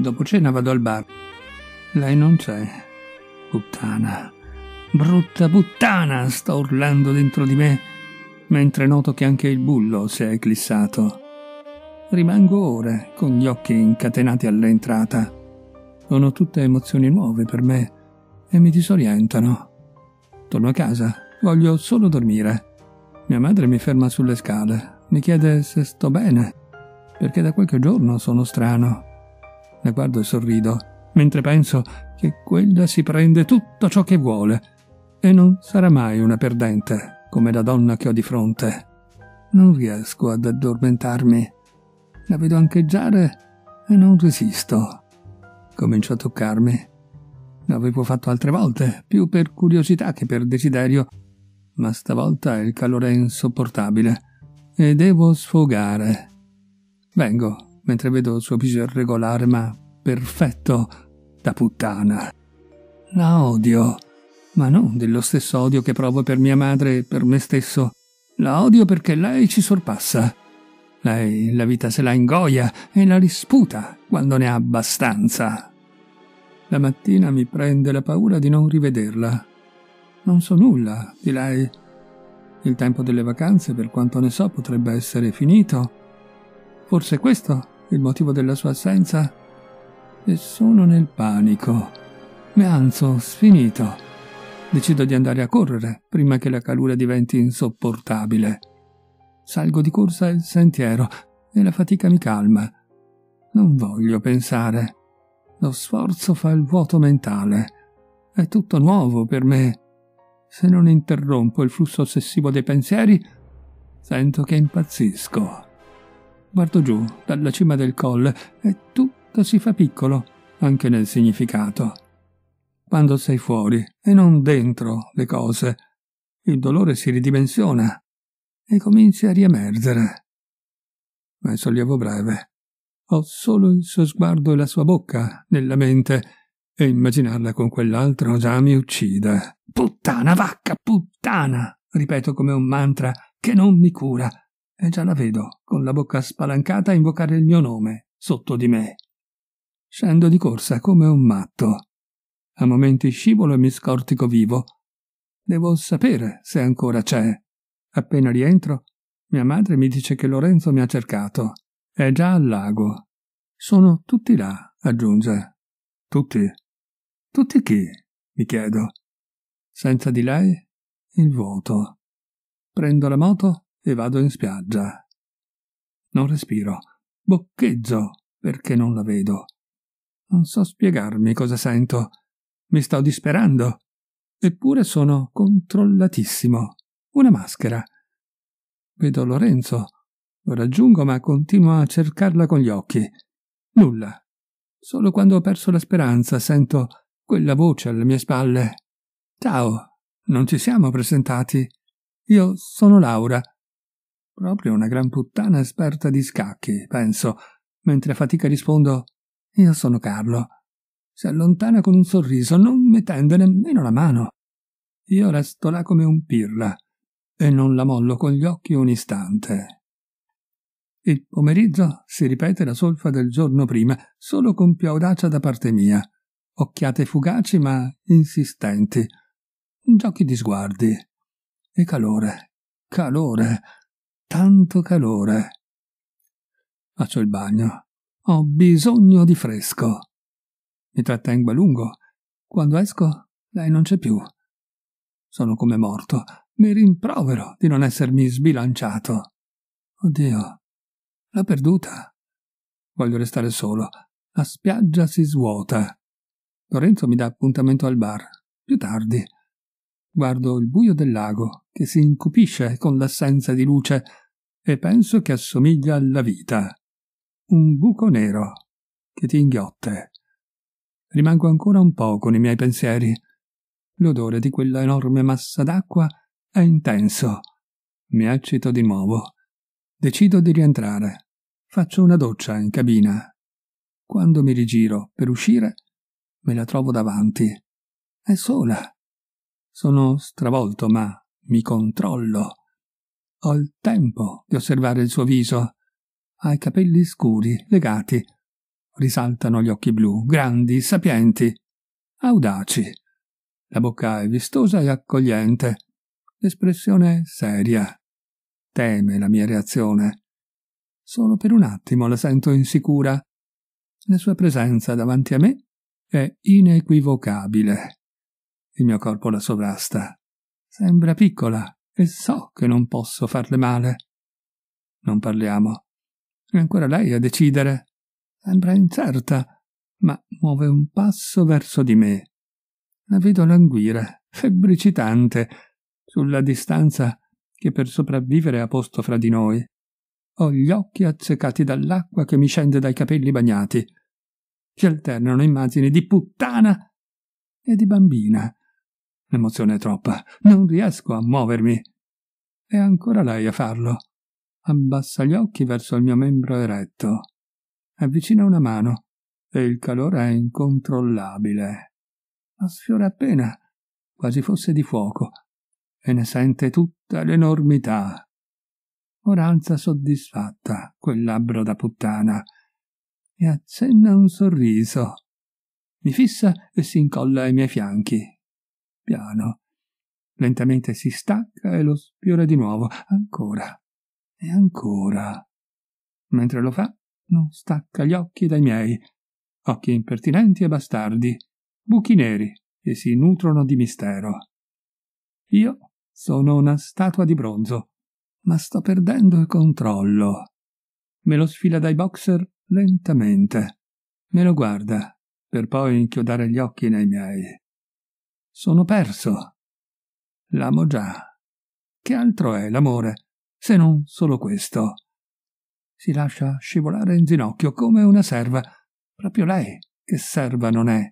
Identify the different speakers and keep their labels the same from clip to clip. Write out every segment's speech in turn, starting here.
Speaker 1: Dopo cena vado al bar. Lei non c'è. Puttana. Brutta puttana! sto urlando dentro di me, mentre noto che anche il bullo si è eclissato. Rimango ore, con gli occhi incatenati all'entrata. Sono tutte emozioni nuove per me e mi disorientano. Torno a casa, voglio solo dormire. Mia madre mi ferma sulle scale, mi chiede se sto bene, perché da qualche giorno sono strano. La guardo e sorrido, mentre penso che quella si prende tutto ciò che vuole e non sarà mai una perdente come la donna che ho di fronte. Non riesco ad addormentarmi. La vedo ancheggiare e non resisto. Comincio a toccarmi. L'avevo fatto altre volte, più per curiosità che per desiderio, ma stavolta il calore è insopportabile e devo sfogare. Vengo, mentre vedo il suo viso irregolare ma perfetto da puttana. La odio, ma non dello stesso odio che provo per mia madre e per me stesso. La odio perché lei ci sorpassa. Lei la vita se la ingoia e la risputa quando ne ha abbastanza. La mattina mi prende la paura di non rivederla. Non so nulla di lei. Il tempo delle vacanze, per quanto ne so, potrebbe essere finito. Forse questo il motivo della sua assenza e sono nel panico. Mi alzo, sfinito. Decido di andare a correre prima che la calura diventi insopportabile. Salgo di corsa il sentiero e la fatica mi calma. Non voglio pensare. Lo sforzo fa il vuoto mentale. È tutto nuovo per me. Se non interrompo il flusso ossessivo dei pensieri, sento che impazzisco. Guardo giù, dalla cima del colle, e tutto si fa piccolo, anche nel significato. Quando sei fuori e non dentro le cose, il dolore si ridimensiona e comincia a riemergere. Ma è sollievo breve. Ho solo il suo sguardo e la sua bocca nella mente e immaginarla con quell'altro già mi uccide. Puttana, vacca, puttana! ripeto come un mantra che non mi cura, e già la vedo, con la bocca spalancata, invocare il mio nome, sotto di me. Scendo di corsa come un matto. A momenti scivolo e mi scortico vivo. Devo sapere se ancora c'è. Appena rientro, mia madre mi dice che Lorenzo mi ha cercato. È già al lago. Sono tutti là, aggiunge. Tutti. Tutti chi? mi chiedo. Senza di lei, il vuoto. Prendo la moto e vado in spiaggia. Non respiro, boccheggio perché non la vedo. Non so spiegarmi cosa sento. Mi sto disperando. Eppure sono controllatissimo. Una maschera. Vedo Lorenzo. Lo raggiungo ma continuo a cercarla con gli occhi. Nulla. Solo quando ho perso la speranza sento quella voce alle mie spalle. Ciao, non ci siamo presentati. Io sono Laura Proprio una gran puttana esperta di scacchi, penso, mentre a fatica rispondo Io sono Carlo. Si allontana con un sorriso, non mi tende nemmeno la mano. Io resto là come un pirla e non la mollo con gli occhi un istante. Il pomeriggio si ripete la solfa del giorno prima, solo con più audacia da parte mia. Occhiate fugaci ma insistenti. Giochi di sguardi. E calore, calore tanto calore. Faccio il bagno. Ho bisogno di fresco. Mi trattengo a lungo. Quando esco, lei non c'è più. Sono come morto. Mi rimprovero di non essermi sbilanciato. Oddio, l'ho perduta. Voglio restare solo. La spiaggia si svuota. Lorenzo mi dà appuntamento al bar. Più tardi. Guardo il buio del lago che si incupisce con l'assenza di luce e penso che assomiglia alla vita. Un buco nero che ti inghiotte. Rimango ancora un po' con i miei pensieri. L'odore di quella enorme massa d'acqua è intenso. Mi eccito di nuovo. Decido di rientrare. Faccio una doccia in cabina. Quando mi rigiro per uscire, me la trovo davanti. È sola. Sono stravolto, ma mi controllo. Ho il tempo di osservare il suo viso. Ha i capelli scuri, legati. Risaltano gli occhi blu, grandi, sapienti, audaci. La bocca è vistosa e accogliente. L'espressione è seria. Teme la mia reazione. Solo per un attimo la sento insicura. La sua presenza davanti a me è inequivocabile. Il mio corpo la sovrasta. Sembra piccola, e so che non posso farle male. Non parliamo. È ancora lei a decidere. Sembra incerta, ma muove un passo verso di me. La vedo languire, febbricitante, sulla distanza che per sopravvivere ha posto fra di noi. Ho gli occhi accecati dall'acqua che mi scende dai capelli bagnati. Si alternano immagini di puttana e di bambina L'emozione è troppa. Non riesco a muovermi. È ancora lei a farlo. Abbassa gli occhi verso il mio membro eretto. Avvicina una mano e il calore è incontrollabile. La sfiora appena, quasi fosse di fuoco, e ne sente tutta l'enormità. Ora alza soddisfatta quel labbro da puttana e accenna un sorriso. Mi fissa e si incolla ai miei fianchi, piano. Lentamente si stacca e lo spiora di nuovo, ancora e ancora. Mentre lo fa, non stacca gli occhi dai miei, occhi impertinenti e bastardi, buchi neri che si nutrono di mistero. Io sono una statua di bronzo, ma sto perdendo il controllo. Me lo sfila dai boxer lentamente, me lo guarda, per poi inchiodare gli occhi nei miei. Sono perso. L'amo già. Che altro è l'amore, se non solo questo? Si lascia scivolare in ginocchio come una serva, proprio lei che serva non è.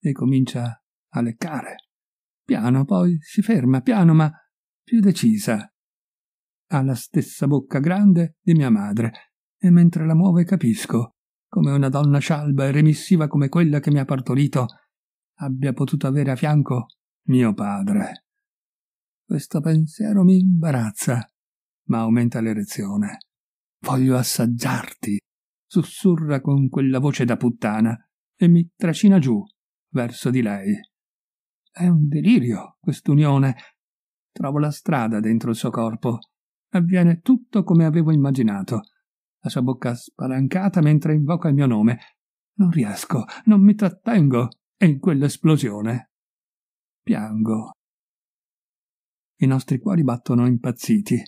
Speaker 1: E comincia a leccare. Piano poi si ferma, piano ma più decisa. Ha la stessa bocca grande di mia madre, e mentre la muove capisco, come una donna scialba e remissiva come quella che mi ha partorito, abbia potuto avere a fianco mio padre. Questo pensiero mi imbarazza, ma aumenta l'erezione. Voglio assaggiarti, sussurra con quella voce da puttana e mi trascina giù, verso di lei. È un delirio, quest'unione. Trovo la strada dentro il suo corpo. Avviene tutto come avevo immaginato. La sua bocca spalancata mentre invoca il mio nome. Non riesco, non mi trattengo e in quell'esplosione piango. I nostri cuori battono impazziti.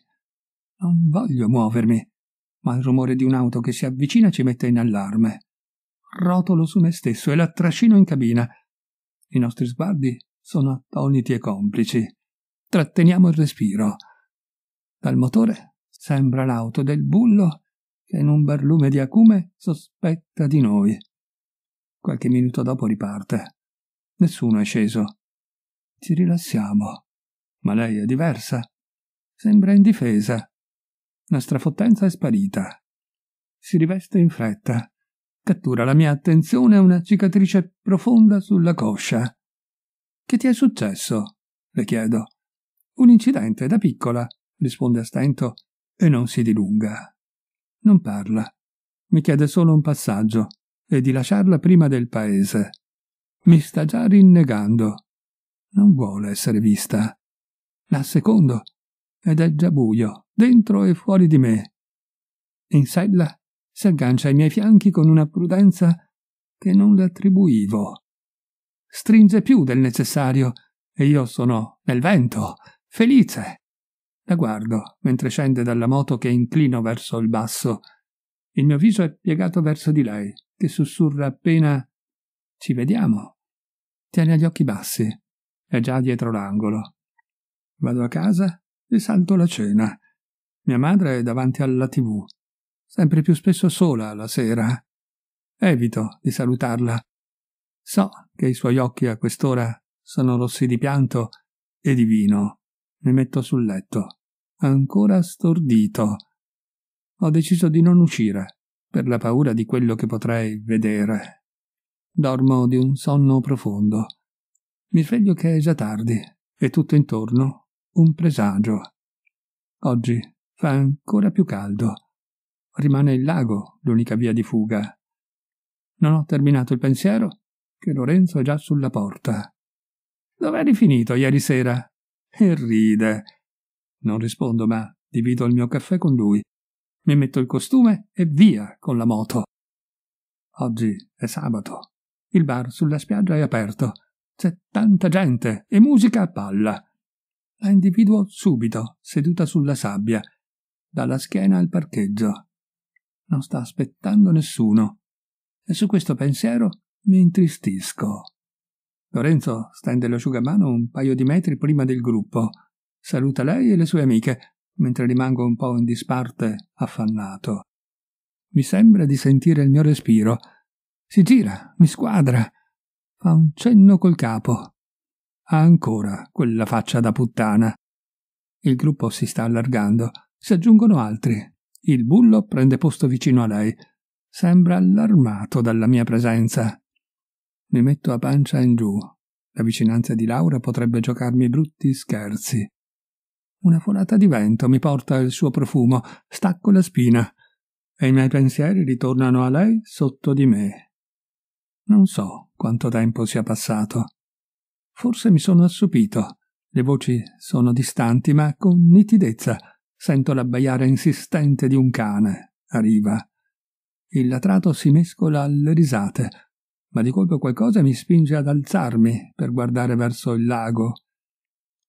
Speaker 1: Non voglio muovermi, ma il rumore di un'auto che si avvicina ci mette in allarme. Rotolo su me stesso e la trascino in cabina. I nostri sguardi sono attoniti e complici. Tratteniamo il respiro. Dal motore sembra l'auto del bullo che in un barlume di acume sospetta di noi. Qualche minuto dopo riparte. Nessuno è sceso. Ci rilassiamo. Ma lei è diversa. Sembra indifesa. La strafottenza è sparita. Si riveste in fretta. Cattura la mia attenzione una cicatrice profonda sulla coscia. Che ti è successo? le chiedo. Un incidente da piccola, risponde a stento e non si dilunga. Non parla. Mi chiede solo un passaggio e di lasciarla prima del paese. Mi sta già rinnegando. Non vuole essere vista. La secondo, ed è già buio, dentro e fuori di me. In sella si aggancia ai miei fianchi con una prudenza che non le attribuivo. Stringe più del necessario e io sono nel vento, felice. La guardo mentre scende dalla moto che inclino verso il basso. Il mio viso è piegato verso di lei, che sussurra appena ci vediamo. Tiene gli occhi bassi, è già dietro l'angolo. Vado a casa e salto la cena. Mia madre è davanti alla tv, sempre più spesso sola la sera. Evito di salutarla. So che i suoi occhi a quest'ora sono rossi di pianto e di vino. Mi metto sul letto, ancora stordito. Ho deciso di non uscire per la paura di quello che potrei vedere. Dormo di un sonno profondo. Mi sveglio che è già tardi e tutto intorno un presagio. Oggi fa ancora più caldo. Rimane il lago l'unica via di fuga. Non ho terminato il pensiero che Lorenzo è già sulla porta. Dove eri finito ieri sera? E ride. Non rispondo, ma divido il mio caffè con lui mi metto il costume e via con la moto. Oggi è sabato. Il bar sulla spiaggia è aperto. C'è tanta gente e musica a palla. La individuo subito, seduta sulla sabbia, dalla schiena al parcheggio. Non sta aspettando nessuno. E su questo pensiero mi intristisco. Lorenzo stende l'asciugamano un paio di metri prima del gruppo. Saluta lei e le sue amiche mentre rimango un po' in disparte, affannato. Mi sembra di sentire il mio respiro. Si gira, mi squadra, fa un cenno col capo. Ha ancora quella faccia da puttana. Il gruppo si sta allargando, si aggiungono altri. Il bullo prende posto vicino a lei. Sembra allarmato dalla mia presenza. Mi metto a pancia in giù. La vicinanza di Laura potrebbe giocarmi brutti scherzi. Una folata di vento mi porta il suo profumo, stacco la spina e i miei pensieri ritornano a lei sotto di me. Non so quanto tempo sia passato. Forse mi sono assopito. Le voci sono distanti, ma con nitidezza sento l'abbaiare insistente di un cane. Arriva. Il latrato si mescola alle risate, ma di colpo qualcosa mi spinge ad alzarmi per guardare verso il lago.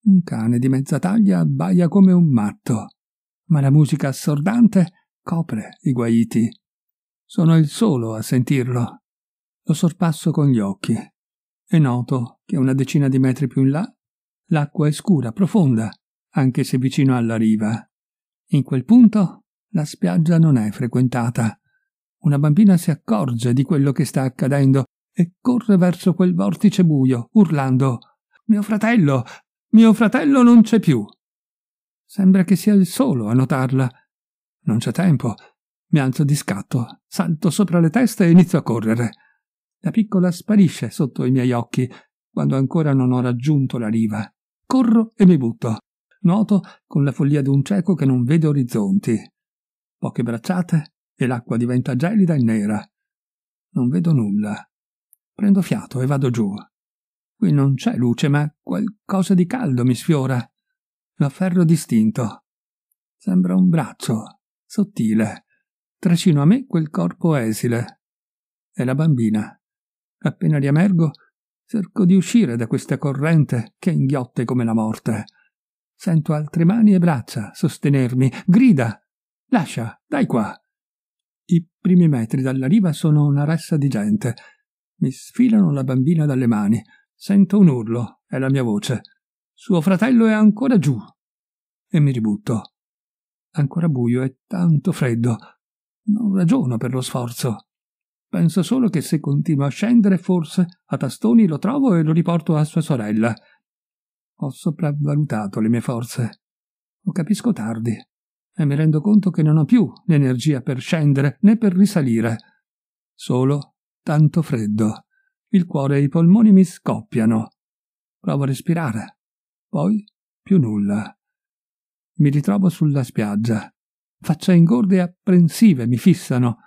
Speaker 1: Un cane di mezza taglia abbaia come un matto, ma la musica assordante copre i guaiti. Sono il solo a sentirlo. Lo sorpasso con gli occhi e noto che una decina di metri più in là l'acqua è scura, profonda, anche se vicino alla riva. In quel punto la spiaggia non è frequentata. Una bambina si accorge di quello che sta accadendo e corre verso quel vortice buio, urlando Mio fratello, mio fratello non c'è più. Sembra che sia il solo a notarla. Non c'è tempo. Mi alzo di scatto, salto sopra le teste e inizio a correre. La piccola sparisce sotto i miei occhi quando ancora non ho raggiunto la riva. Corro e mi butto. Nuoto con la follia di un cieco che non vede orizzonti. Poche bracciate e l'acqua diventa gelida e nera. Non vedo nulla. Prendo fiato e vado giù. Qui non c'è luce, ma qualcosa di caldo mi sfiora. Lo afferro distinto. Sembra un braccio, sottile. Trascino a me quel corpo esile. È la bambina. Appena riemergo, cerco di uscire da questa corrente che inghiotte come la morte. Sento altre mani e braccia sostenermi. Grida! Lascia, dai qua! I primi metri dalla riva sono una ressa di gente. Mi sfilano la bambina dalle mani. Sento un urlo, è la mia voce. Suo fratello è ancora giù. E mi ributto. Ancora buio e tanto freddo. Non ragiono per lo sforzo. Penso solo che se continua a scendere, forse a tastoni lo trovo e lo riporto a sua sorella. Ho sopravvalutato le mie forze. Lo capisco tardi e mi rendo conto che non ho più l'energia per scendere né per risalire. Solo tanto freddo. Il cuore e i polmoni mi scoppiano. Provo a respirare. Poi più nulla. Mi ritrovo sulla spiaggia. Faccia ingorde e apprensive mi fissano.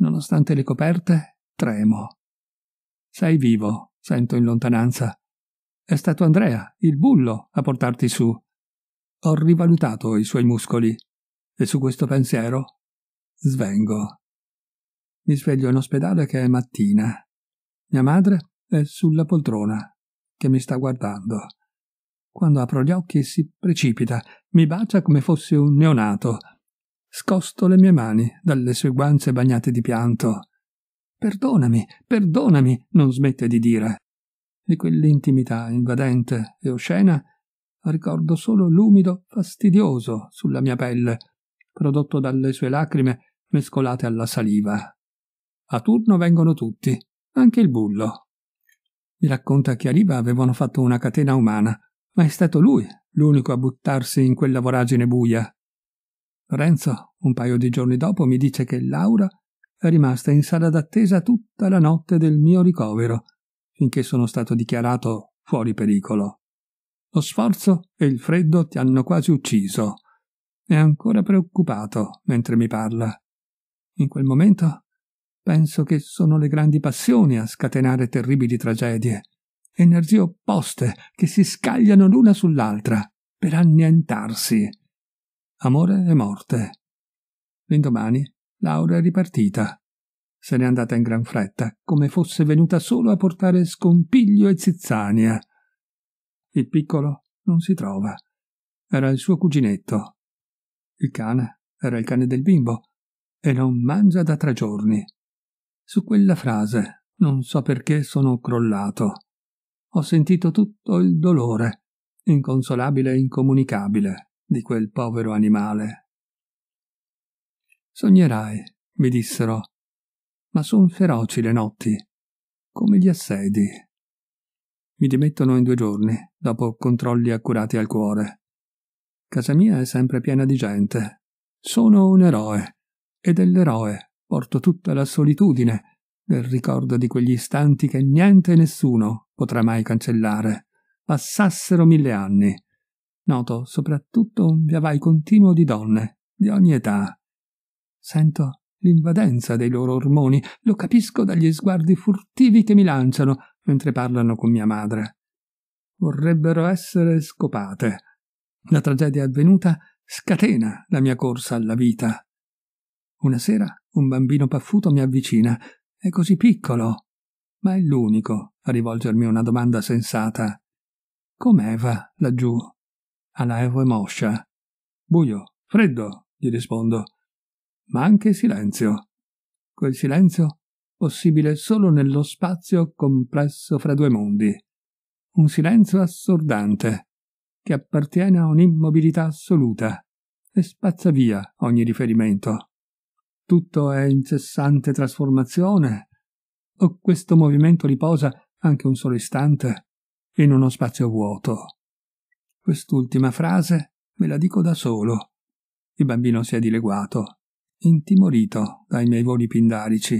Speaker 1: Nonostante le coperte, tremo. Sei vivo, sento in lontananza. È stato Andrea, il bullo, a portarti su. Ho rivalutato i suoi muscoli e su questo pensiero svengo. Mi sveglio in ospedale che è mattina. Mia madre è sulla poltrona, che mi sta guardando. Quando apro gli occhi si precipita, mi bacia come fosse un neonato. Scosto le mie mani dalle sue guance bagnate di pianto. Perdonami, perdonami, non smette di dire. Di quell'intimità invadente e oscena ricordo solo l'umido fastidioso sulla mia pelle, prodotto dalle sue lacrime mescolate alla saliva. A turno vengono tutti, anche il bullo. Mi racconta che a riva avevano fatto una catena umana, ma è stato lui l'unico a buttarsi in quella voragine buia. Lorenzo, un paio di giorni dopo, mi dice che Laura è rimasta in sala d'attesa tutta la notte del mio ricovero, finché sono stato dichiarato fuori pericolo. Lo sforzo e il freddo ti hanno quasi ucciso. È ancora preoccupato mentre mi parla. In quel momento Penso che sono le grandi passioni a scatenare terribili tragedie, energie opposte che si scagliano l'una sull'altra per annientarsi. Amore e morte. L'indomani Laura è ripartita. Se n'è andata in gran fretta, come fosse venuta solo a portare scompiglio e zizzania. Il piccolo non si trova. Era il suo cuginetto. Il cane era il cane del bimbo e non mangia da tre giorni. Su quella frase, non so perché, sono crollato. Ho sentito tutto il dolore, inconsolabile e incomunicabile, di quel povero animale. Sognerai, mi dissero, ma son feroci le notti, come gli assedi. Mi dimettono in due giorni, dopo controlli accurati al cuore. Casa mia è sempre piena di gente. Sono un eroe, e dell'eroe porto tutta la solitudine del ricordo di quegli istanti che niente e nessuno potrà mai cancellare. Passassero mille anni. Noto soprattutto un viavai continuo di donne, di ogni età. Sento l'invadenza dei loro ormoni, lo capisco dagli sguardi furtivi che mi lanciano mentre parlano con mia madre. Vorrebbero essere scopate. La tragedia avvenuta scatena la mia corsa alla vita. Una sera un bambino paffuto mi avvicina. È così piccolo. Ma è l'unico a rivolgermi una domanda sensata. Com'eva laggiù? All'aereo e moscia. Buio, freddo, gli rispondo. Ma anche silenzio. Quel silenzio possibile solo nello spazio complesso fra due mondi. Un silenzio assordante, che appartiene a un'immobilità assoluta e spazza via ogni riferimento tutto è incessante trasformazione? O oh, questo movimento riposa anche un solo istante in uno spazio vuoto? Quest'ultima frase me la dico da solo. Il bambino si è dileguato, intimorito dai miei voli pindarici.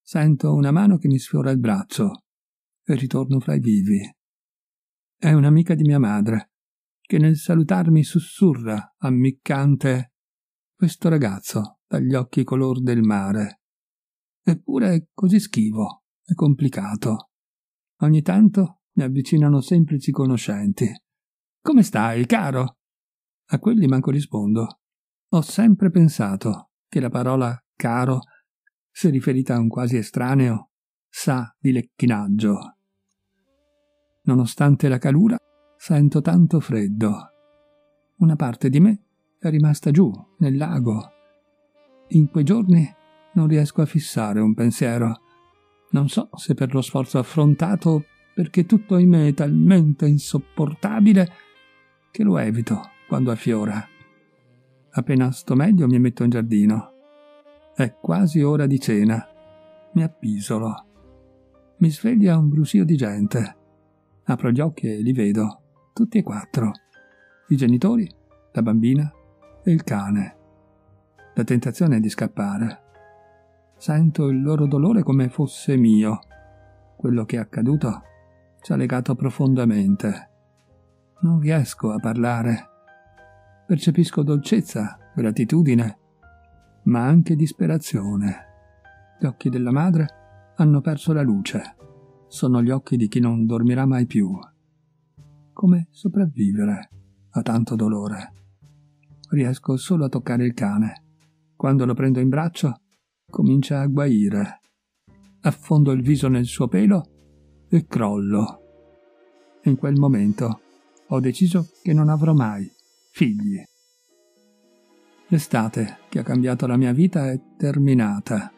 Speaker 1: Sento una mano che mi sfiora il braccio e ritorno fra i vivi. È un'amica di mia madre che nel salutarmi sussurra ammiccante questo ragazzo dagli occhi color del mare. Eppure è così schivo, e complicato. Ogni tanto mi avvicinano semplici conoscenti. Come stai, caro? A quelli manco rispondo. Ho sempre pensato che la parola caro, se riferita a un quasi estraneo, sa di lecchinaggio. Nonostante la calura, sento tanto freddo. Una parte di me è rimasta giù, nel lago, in quei giorni non riesco a fissare un pensiero. Non so se per lo sforzo affrontato o perché tutto in me è talmente insopportabile che lo evito quando affiora. Appena sto meglio mi metto in giardino. È quasi ora di cena. Mi appisolo. Mi sveglia un brusio di gente. Apro gli occhi e li vedo, tutti e quattro. I genitori, la bambina e il cane la tentazione di scappare. Sento il loro dolore come fosse mio. Quello che è accaduto ci ha legato profondamente. Non riesco a parlare. Percepisco dolcezza, gratitudine, ma anche disperazione. Gli occhi della madre hanno perso la luce. Sono gli occhi di chi non dormirà mai più. Come sopravvivere a tanto dolore? Riesco solo a toccare il cane quando lo prendo in braccio, comincia a guaire. Affondo il viso nel suo pelo e crollo. In quel momento ho deciso che non avrò mai figli. L'estate che ha cambiato la mia vita è terminata.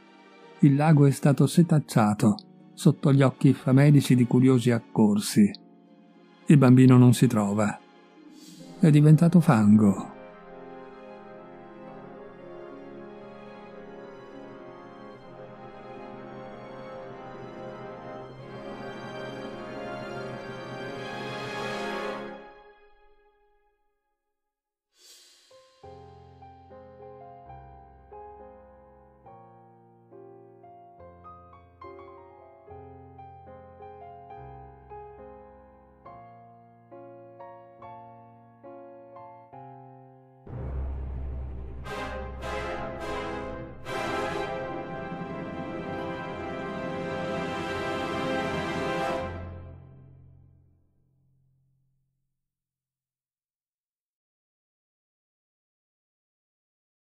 Speaker 1: Il lago è stato setacciato sotto gli occhi famelici di curiosi accorsi. Il bambino non si trova. È diventato fango.